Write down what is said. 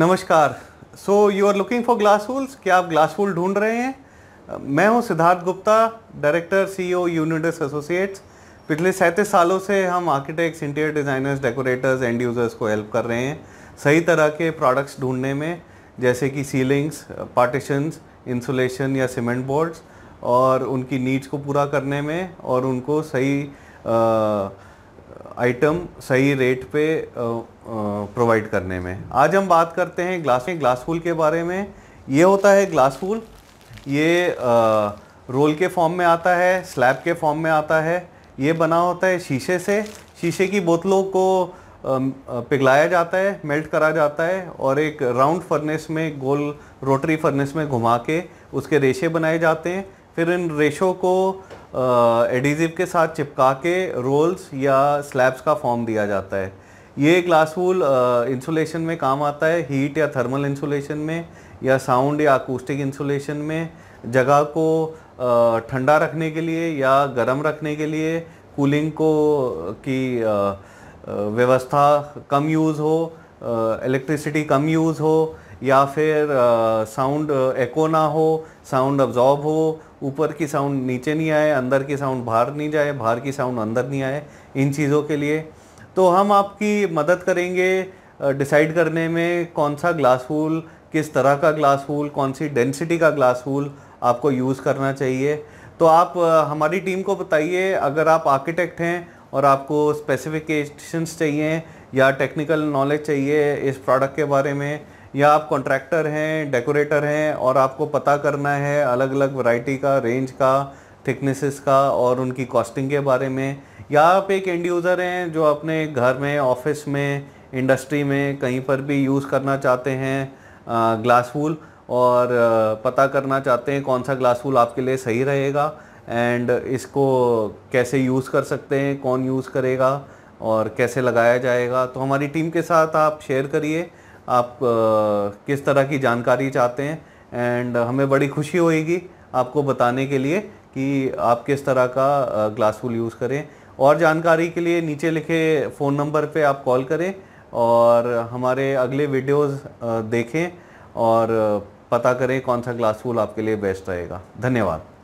नमस्कार so you are looking for glass wools क्या आप ग्लास वूल ढूंढ रहे हैं मैं हूं Siddharth Gupta director CEO Unidus associates पिछले सैंतीस सालों से हम architects interior designers decorators and users को हेल्प कर रहे हैं सही तरह के प्रोडक्ट्स ढूंढने में जैसे कि सीलिंग्स पार्टीशंस इंसुलेशन या सीमेंट बोर्ड्स और उनकी नीड्स को पूरा करने में और उनको सही आ, आइटम सही रेट पे प्रोवाइड करने में आज हम बात करते हैं ग्लास में ग्लास फूल के बारे में ये होता है ग्लास फूल ये आ, रोल के फॉर्म में आता है स्लैब के फॉर्म में आता है ये बना होता है शीशे से शीशे की बोतलों को पिघलाया जाता है मेल्ट करा जाता है और एक राउंड फर्नेस में गोल रोटरी फर्नेस में घुमा के उसके रेशे बनाए जाते हैं फिर इन रेशो को एडिजिव के साथ चिपका के रोल्स या स्लैब्स का फॉर्म दिया जाता है ये ग्लास वूल इंसुलेशन में काम आता है हीट या थर्मल इंसुलेशन में या साउंड या अकूस्टिक इंसुलेशन में जगह को ठंडा रखने के लिए या गर्म रखने के लिए कूलिंग को की व्यवस्था कम यूज़ हो इलेक्ट्रिसिटी कम यूज़ हो या फिर साउंड एको ना हो साउंड अब्जॉर्ब हो ऊपर की साउंड नीचे नहीं आए अंदर की साउंड बाहर नहीं जाए बाहर की साउंड अंदर नहीं आए इन चीज़ों के लिए तो हम आपकी मदद करेंगे डिसाइड करने में कौन सा ग्लास फूल किस तरह का ग्लास फूल कौन सी डेंसिटी का ग्लास फूल आपको यूज़ करना चाहिए तो आप हमारी टीम को बताइए अगर आप आर्किटेक्ट हैं और आपको स्पेसिफिकेशंस चाहिए या टेक्निकल नॉलेज चाहिए इस प्रोडक्ट के बारे में या आप कॉन्ट्रैक्टर हैं डेकोरेटर हैं और आपको पता करना है अलग अलग वैरायटी का रेंज का थिकनेसेस का और उनकी कॉस्टिंग के बारे में या आप एक एंड यूज़र हैं जो अपने घर में ऑफिस में इंडस्ट्री में कहीं पर भी यूज़ करना चाहते हैं ग्लास फूल और पता करना चाहते हैं कौन सा ग्लास फूल आपके लिए सही रहेगा एंड इसको कैसे यूज़ कर सकते हैं कौन यूज़ करेगा और कैसे लगाया जाएगा तो हमारी टीम के साथ आप शेयर करिए आप किस तरह की जानकारी चाहते हैं एंड हमें बड़ी खुशी होएगी आपको बताने के लिए कि आप किस तरह का ग्लासफुल यूज़ करें और जानकारी के लिए नीचे लिखे फ़ोन नंबर पे आप कॉल करें और हमारे अगले वीडियोस देखें और पता करें कौन सा ग्लासफुल आपके लिए बेस्ट रहेगा धन्यवाद